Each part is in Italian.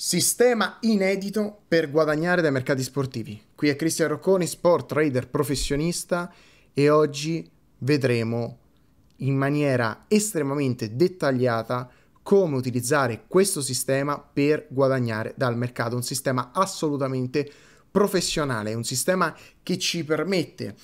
Sistema inedito per guadagnare dai mercati sportivi. Qui è Cristian Rocconi, sport trader professionista e oggi vedremo in maniera estremamente dettagliata come utilizzare questo sistema per guadagnare dal mercato, un sistema assolutamente professionale, un sistema che ci permette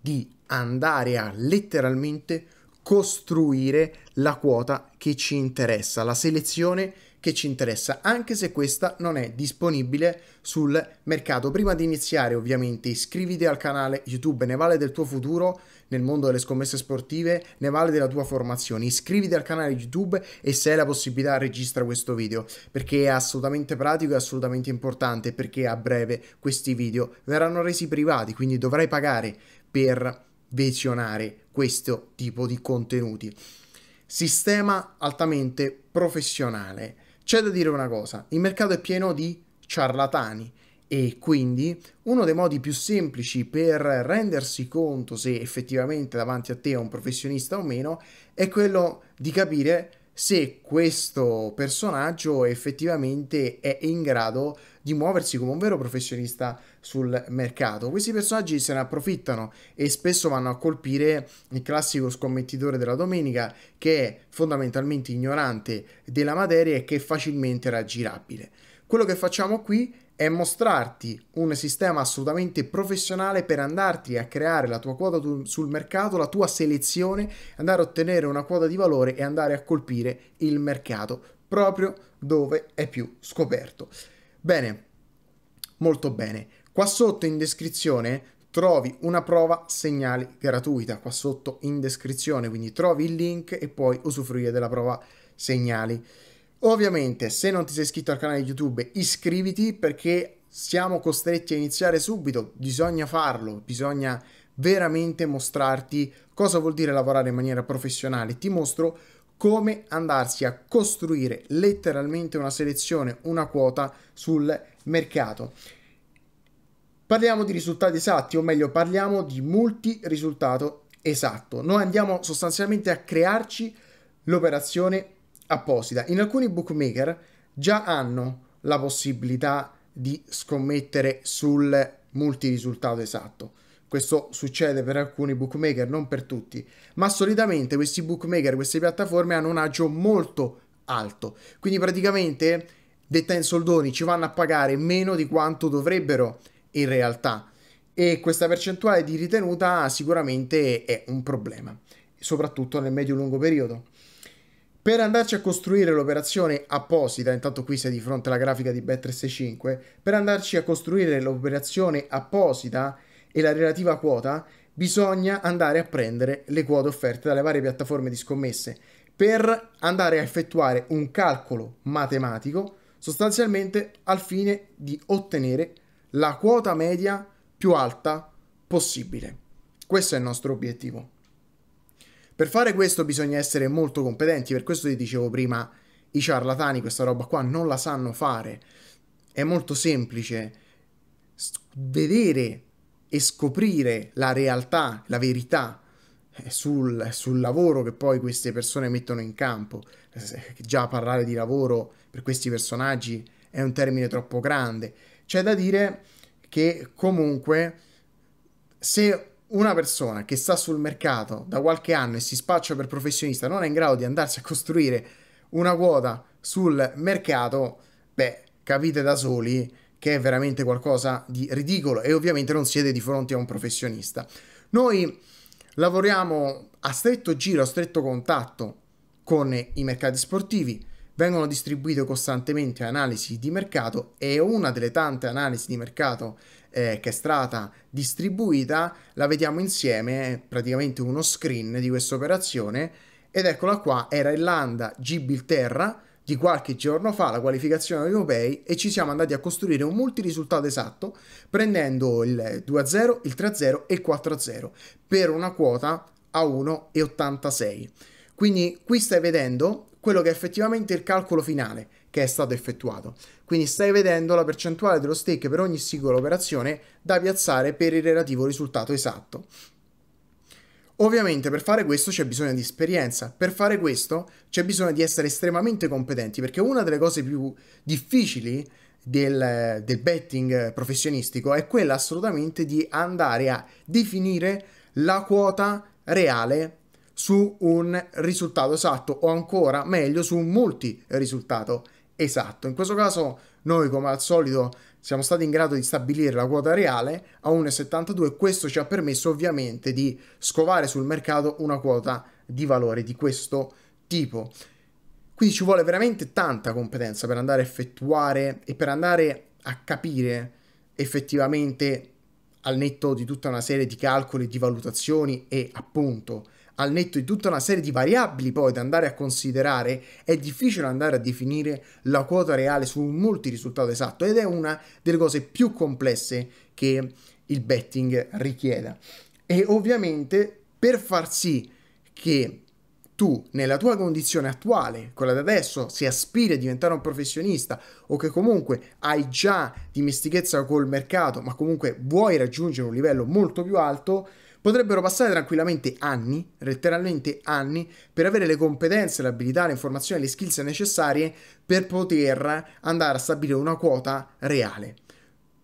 di andare a letteralmente costruire la quota che ci interessa, la selezione che ci interessa, anche se questa non è disponibile sul mercato. Prima di iniziare, ovviamente, iscriviti al canale YouTube, ne vale del tuo futuro nel mondo delle scommesse sportive, ne vale della tua formazione. Iscriviti al canale YouTube e se hai la possibilità registra questo video, perché è assolutamente pratico e assolutamente importante, perché a breve questi video verranno resi privati, quindi dovrai pagare per visionare questo tipo di contenuti. Sistema altamente professionale. C'è da dire una cosa, il mercato è pieno di ciarlatani e quindi uno dei modi più semplici per rendersi conto se effettivamente davanti a te è un professionista o meno è quello di capire se questo personaggio effettivamente è in grado di muoversi come un vero professionista sul mercato. Questi personaggi se ne approfittano e spesso vanno a colpire il classico scommettitore della domenica che è fondamentalmente ignorante della materia e che è facilmente raggirabile. Quello che facciamo qui è mostrarti un sistema assolutamente professionale per andarti a creare la tua quota tu sul mercato, la tua selezione, andare a ottenere una quota di valore e andare a colpire il mercato proprio dove è più scoperto. Bene, molto bene. Qua sotto in descrizione trovi una prova segnali gratuita, qua sotto in descrizione, quindi trovi il link e puoi usufruire della prova segnali. Ovviamente se non ti sei iscritto al canale YouTube iscriviti perché siamo costretti a iniziare subito, bisogna farlo, bisogna veramente mostrarti cosa vuol dire lavorare in maniera professionale. Ti mostro come andarsi a costruire letteralmente una selezione, una quota sul mercato. Parliamo di risultati esatti, o meglio parliamo di multi-risultato esatto. Noi andiamo sostanzialmente a crearci l'operazione apposita. In alcuni bookmaker già hanno la possibilità di scommettere sul multirisultato esatto. Questo succede per alcuni bookmaker, non per tutti, ma solitamente questi bookmaker, queste piattaforme hanno un agio molto alto. Quindi praticamente, detta in soldoni, ci vanno a pagare meno di quanto dovrebbero in realtà. E questa percentuale di ritenuta sicuramente è un problema, soprattutto nel medio-lungo periodo. Per andarci a costruire l'operazione apposita, intanto qui sei di fronte alla grafica di Bet365, per andarci a costruire l'operazione apposita e la relativa quota, bisogna andare a prendere le quote offerte dalle varie piattaforme di scommesse per andare a effettuare un calcolo matematico sostanzialmente al fine di ottenere la quota media più alta possibile. Questo è il nostro obiettivo. Per fare questo bisogna essere molto competenti, per questo ti dicevo prima, i ciarlatani questa roba qua non la sanno fare. È molto semplice vedere e scoprire la realtà, la verità eh, sul, sul, lavoro che poi queste persone mettono in campo. Eh, già parlare di lavoro per questi personaggi è un termine troppo grande. C'è da dire che comunque se una persona che sta sul mercato da qualche anno e si spaccia per professionista non è in grado di andarsi a costruire una quota sul mercato, beh, capite da soli che è veramente qualcosa di ridicolo e ovviamente non siete di fronte a un professionista. Noi lavoriamo a stretto giro, a stretto contatto con i mercati sportivi, vengono distribuite costantemente analisi di mercato e una delle tante analisi di mercato eh, che è stata distribuita la vediamo insieme, praticamente uno screen di questa operazione ed eccola qua, era Irlanda, Gibilterra di qualche giorno fa la qualificazione europei e ci siamo andati a costruire un multirisultato esatto prendendo il 2-0, il 3-0 e il 4-0 per una quota a 1,86. Quindi qui stai vedendo quello che è effettivamente il calcolo finale che è stato effettuato. Quindi stai vedendo la percentuale dello stake per ogni singola operazione da piazzare per il relativo risultato esatto. Ovviamente per fare questo c'è bisogno di esperienza, per fare questo c'è bisogno di essere estremamente competenti perché una delle cose più difficili del, del betting professionistico è quella assolutamente di andare a definire la quota reale su un risultato esatto o ancora meglio su un multi risultato esatto. In questo caso noi come al solito siamo stati in grado di stabilire la quota reale a 1,72 questo ci ha permesso ovviamente di scovare sul mercato una quota di valore di questo tipo. Quindi ci vuole veramente tanta competenza per andare a effettuare e per andare a capire effettivamente al netto di tutta una serie di calcoli, di valutazioni e appunto al netto di tutta una serie di variabili poi da andare a considerare, è difficile andare a definire la quota reale su molti risultati esatto ed è una delle cose più complesse che il betting richieda. E ovviamente per far sì che tu nella tua condizione attuale, quella di adesso, se aspiri a diventare un professionista o che comunque hai già dimestichezza col mercato, ma comunque vuoi raggiungere un livello molto più alto, potrebbero passare tranquillamente anni, letteralmente anni, per avere le competenze, l'abilità, le informazioni, le skills necessarie per poter andare a stabilire una quota reale.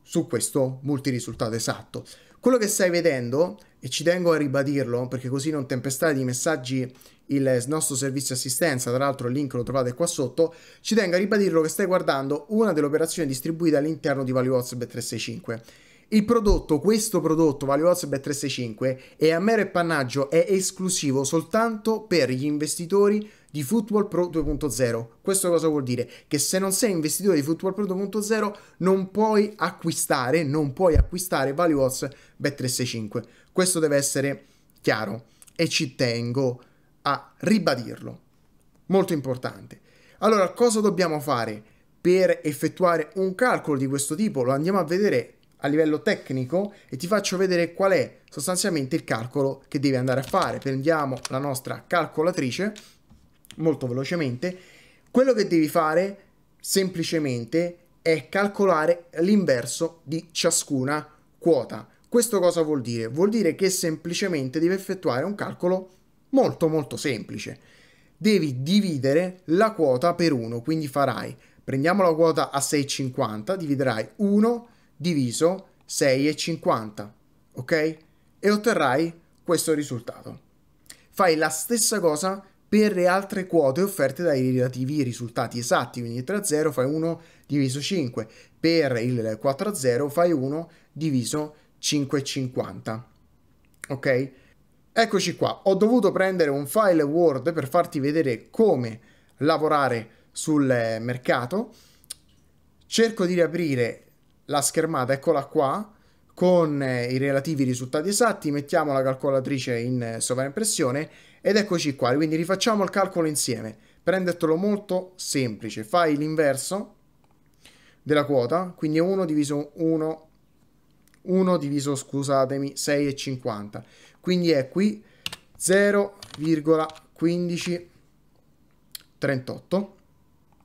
Su questo multirisultato esatto. Quello che stai vedendo, e ci tengo a ribadirlo perché così non tempestare di messaggi il nostro servizio assistenza, tra l'altro il link lo trovate qua sotto, ci tengo a ribadirlo che stai guardando una delle operazioni distribuite all'interno di ValueOps B365 il prodotto, questo prodotto, ValueOS Bet365, è a mero appannaggio, è esclusivo soltanto per gli investitori di Football Pro 2.0. Questo cosa vuol dire? Che se non sei investitore di Football Pro 2.0 non puoi acquistare, non puoi acquistare ValueOS Bet365. Questo deve essere chiaro e ci tengo a ribadirlo. Molto importante. Allora, cosa dobbiamo fare? Per effettuare un calcolo di questo tipo lo andiamo a vedere a livello tecnico e ti faccio vedere qual è sostanzialmente il calcolo che devi andare a fare. Prendiamo la nostra calcolatrice molto velocemente. Quello che devi fare semplicemente è calcolare l'inverso di ciascuna quota. Questo cosa vuol dire? Vuol dire che semplicemente devi effettuare un calcolo molto molto semplice. Devi dividere la quota per 1, quindi farai, prendiamo la quota a 6,50, dividerai 1 diviso 6,50, ok? E otterrai questo risultato. Fai la stessa cosa per le altre quote offerte dai relativi risultati esatti, quindi 3 a 0 fai 1 diviso 5, per il 4 a 0 fai 1 diviso 5,50, ok? Eccoci qua, ho dovuto prendere un file Word per farti vedere come lavorare sul mercato. Cerco di riaprire la schermata, eccola qua, con eh, i relativi risultati esatti, mettiamo la calcolatrice in eh, sovraimpressione ed eccoci qua, quindi rifacciamo il calcolo insieme. Prendetelo molto semplice, fai l'inverso della quota, quindi 1 diviso 1, 1 diviso, scusatemi, 6,50. Quindi è qui 0,1538,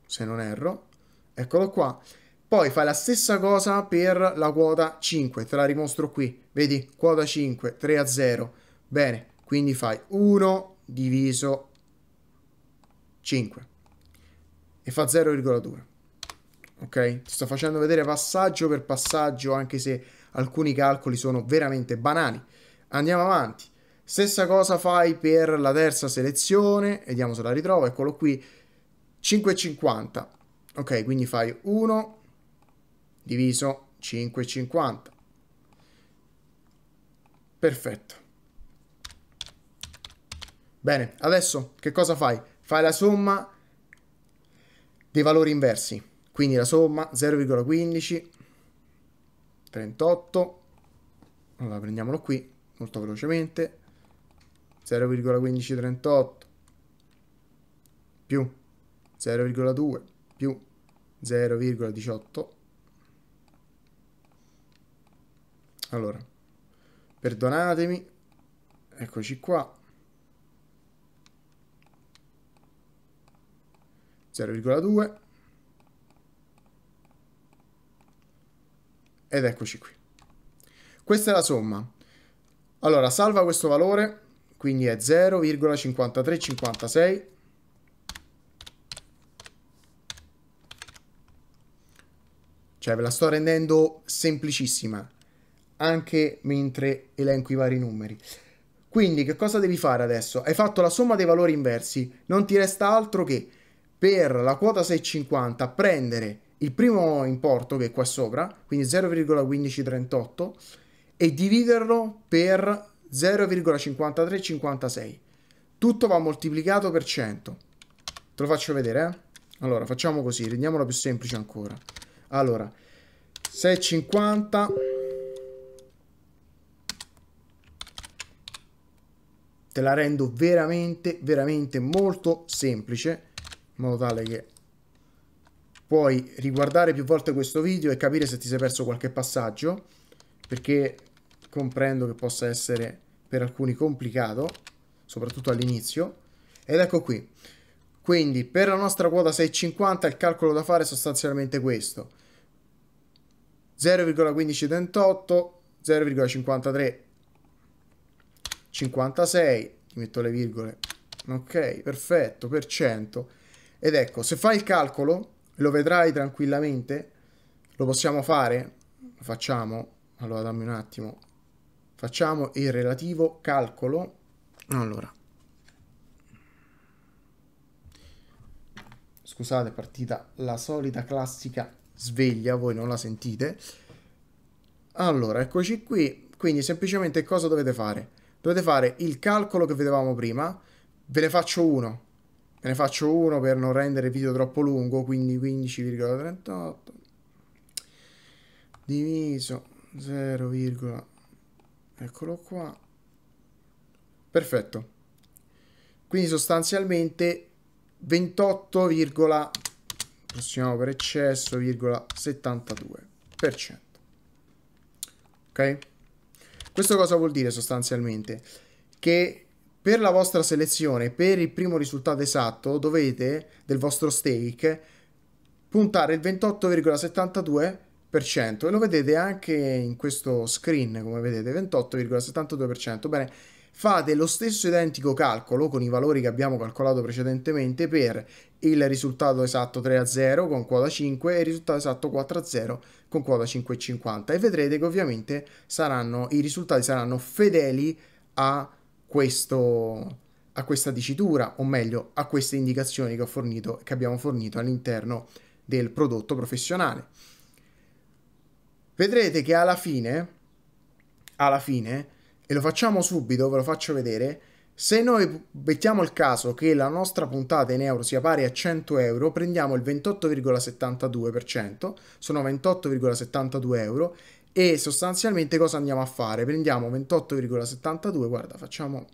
se non erro, eccolo qua. Poi fai la stessa cosa per la quota 5, te la rimostro qui, vedi, quota 5, 3 a 0, bene, quindi fai 1 diviso 5 e fa 0,2, ok? Ti sto facendo vedere passaggio per passaggio anche se alcuni calcoli sono veramente banali. Andiamo avanti. Stessa cosa fai per la terza selezione, vediamo se la ritrovo, eccolo qui, 5,50. Ok, quindi fai 1 diviso 5,50. Perfetto. Bene, adesso che cosa fai? Fai la somma dei valori inversi, quindi la somma 0,15, 38, allora prendiamolo qui molto velocemente, 0,1538 più 0,2 più 0,18 Allora, perdonatemi, eccoci qua. 0,2 ed eccoci qui. Questa è la somma. Allora, salva questo valore, quindi è 0,5356 Cioè, ve la sto rendendo semplicissima anche mentre elenco i vari numeri. Quindi che cosa devi fare adesso? Hai fatto la somma dei valori inversi, non ti resta altro che per la quota 650 prendere il primo importo che è qua sopra, quindi 0,1538 e dividerlo per 0,5356. Tutto va moltiplicato per 100. Te lo faccio vedere, eh? Allora, facciamo così, rendiamola più semplice ancora. Allora, 650 te la rendo veramente veramente molto semplice in modo tale che puoi riguardare più volte questo video e capire se ti sei perso qualche passaggio perché comprendo che possa essere per alcuni complicato soprattutto all'inizio ed ecco qui quindi per la nostra quota 6,50 il calcolo da fare è sostanzialmente questo 0,1538 0,53 56, ti metto le virgole, ok, perfetto, per 100. Ed ecco, se fai il calcolo, lo vedrai tranquillamente, lo possiamo fare, lo facciamo, allora dammi un attimo, facciamo il relativo calcolo, allora, scusate, è partita la solita classica sveglia, voi non la sentite. Allora, eccoci qui. Quindi semplicemente cosa dovete fare? dovete fare il calcolo che vedevamo prima, ve ne faccio uno, ve ne faccio uno per non rendere il video troppo lungo, quindi 15,38 diviso 0, eccolo qua, perfetto, quindi sostanzialmente 28, prossimo per eccesso, virgola 72%, ok? Questo cosa vuol dire sostanzialmente? Che per la vostra selezione, per il primo risultato esatto, dovete del vostro stake puntare il 28,72% e lo vedete anche in questo screen, come vedete, 28,72%. Bene, fate lo stesso identico calcolo con i valori che abbiamo calcolato precedentemente per il risultato esatto 3 a 0 con quota 5 e il risultato esatto 4 a 0 con quota 5,50 e vedrete che ovviamente saranno, i risultati saranno fedeli a, questo, a questa dicitura o meglio a queste indicazioni che, ho fornito, che abbiamo fornito all'interno del prodotto professionale. Vedrete che alla fine, alla fine lo facciamo subito, ve lo faccio vedere. Se noi mettiamo il caso che la nostra puntata in euro sia pari a 100 euro, prendiamo il 28,72%, sono 28,72 euro e sostanzialmente cosa andiamo a fare? Prendiamo 28,72, guarda, facciamo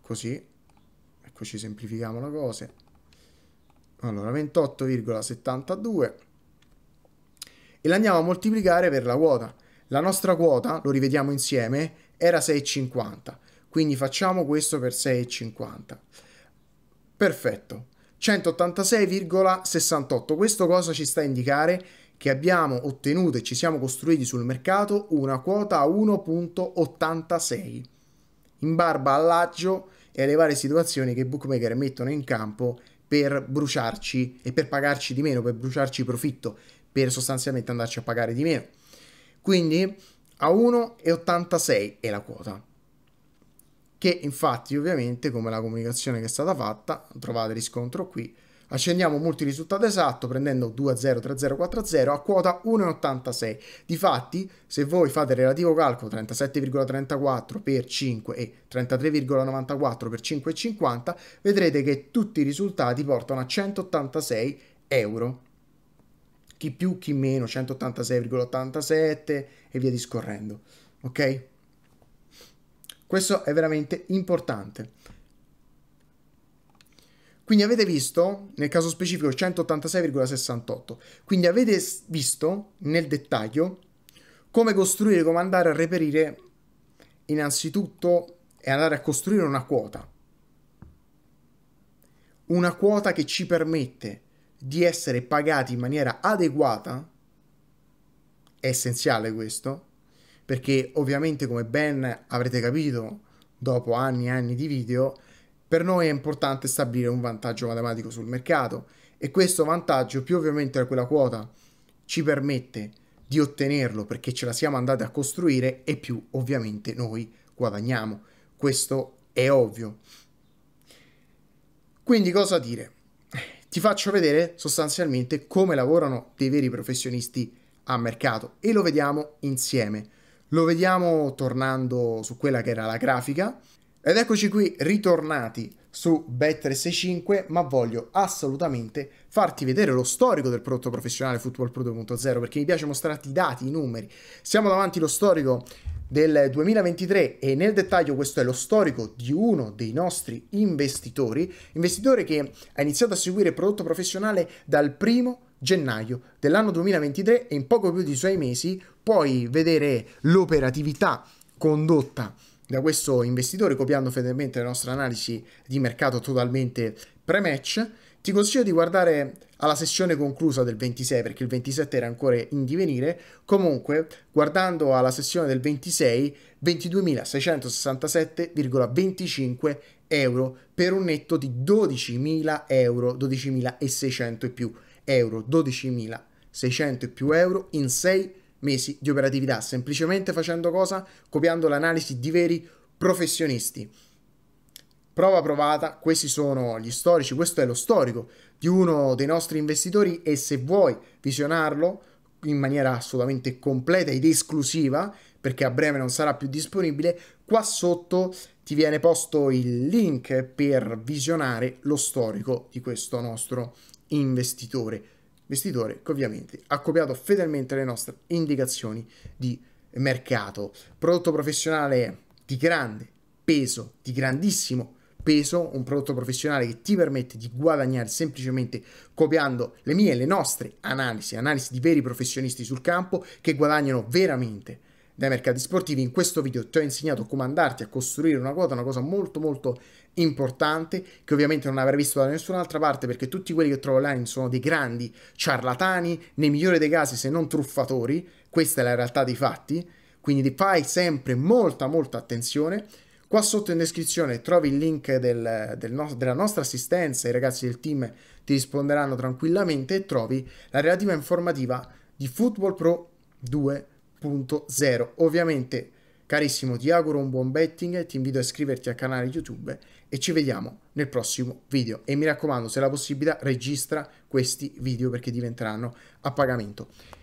così, eccoci, semplifichiamo la cosa. Allora, 28,72 e la andiamo a moltiplicare per la quota. La nostra quota, lo rivediamo insieme, era 6,50. Quindi facciamo questo per 6,50. Perfetto. 186,68. Questo cosa ci sta a indicare? Che abbiamo ottenuto e ci siamo costruiti sul mercato una quota a 1.86. In barba all'aggio e alle varie situazioni che i bookmaker mettono in campo per bruciarci e per pagarci di meno, per bruciarci profitto, per sostanzialmente andarci a pagare di meno. Quindi a 1,86 è la quota. Che infatti ovviamente come la comunicazione che è stata fatta, trovate riscontro qui, accendiamo molti risultati esatto prendendo 2-0, 3-0, 4-0 a quota 1,86. Difatti se voi fate il relativo calcolo 37,34 per 5 e 33,94 per 5,50 vedrete che tutti i risultati portano a 186 euro chi più chi meno, 186,87 e via discorrendo. Ok? Questo è veramente importante. Quindi avete visto, nel caso specifico 186,68, quindi avete visto nel dettaglio come costruire, come andare a reperire innanzitutto è andare a costruire una quota. Una quota che ci permette di essere pagati in maniera adeguata, è essenziale questo, perché ovviamente come ben avrete capito dopo anni e anni di video, per noi è importante stabilire un vantaggio matematico sul mercato e questo vantaggio più ovviamente quella quota ci permette di ottenerlo perché ce la siamo andati a costruire e più ovviamente noi guadagniamo. Questo è ovvio. Quindi cosa dire? ti faccio vedere sostanzialmente come lavorano dei veri professionisti a mercato e lo vediamo insieme. Lo vediamo tornando su quella che era la grafica ed eccoci qui ritornati su Bet365 ma voglio assolutamente farti vedere lo storico del prodotto professionale Football Pro 2.0 perché mi piace mostrarti i dati, i numeri. Siamo davanti allo storico del 2023 e nel dettaglio questo è lo storico di uno dei nostri investitori, investitore che ha iniziato a seguire prodotto professionale dal primo gennaio dell'anno 2023 e in poco più di sei mesi puoi vedere l'operatività condotta da questo investitore copiando fedelmente la nostra analisi di mercato totalmente pre-match ti consiglio di guardare alla sessione conclusa del 26 perché il 27 era ancora in divenire, comunque guardando alla sessione del 26 22.667,25 euro per un netto di 12.000 euro, 12.600 e più euro, 12.600 e più euro in 6 mesi di operatività, semplicemente facendo cosa? Copiando l'analisi di veri professionisti. Prova provata, questi sono gli storici, questo è lo storico di uno dei nostri investitori e se vuoi visionarlo in maniera assolutamente completa ed esclusiva, perché a breve non sarà più disponibile, qua sotto ti viene posto il link per visionare lo storico di questo nostro investitore. Investitore che ovviamente ha copiato fedelmente le nostre indicazioni di mercato. Prodotto professionale di grande peso, di grandissimo peso peso, un prodotto professionale che ti permette di guadagnare semplicemente copiando le mie, le nostre analisi, analisi di veri professionisti sul campo che guadagnano veramente dai mercati sportivi. In questo video ti ho insegnato come andarti a costruire una quota, una cosa molto molto importante che ovviamente non avrei visto da nessun'altra parte perché tutti quelli che trovo online sono dei grandi ciarlatani, nei migliori dei casi se non truffatori, questa è la realtà dei fatti, quindi fai sempre molta molta attenzione Qua sotto in descrizione trovi il link del, del no, della nostra assistenza, i ragazzi del team ti risponderanno tranquillamente e trovi la relativa informativa di Football Pro 2.0. Ovviamente, carissimo, ti auguro un buon betting, ti invito a iscriverti al canale YouTube e ci vediamo nel prossimo video. E mi raccomando, se la possibilità, registra questi video perché diventeranno a pagamento.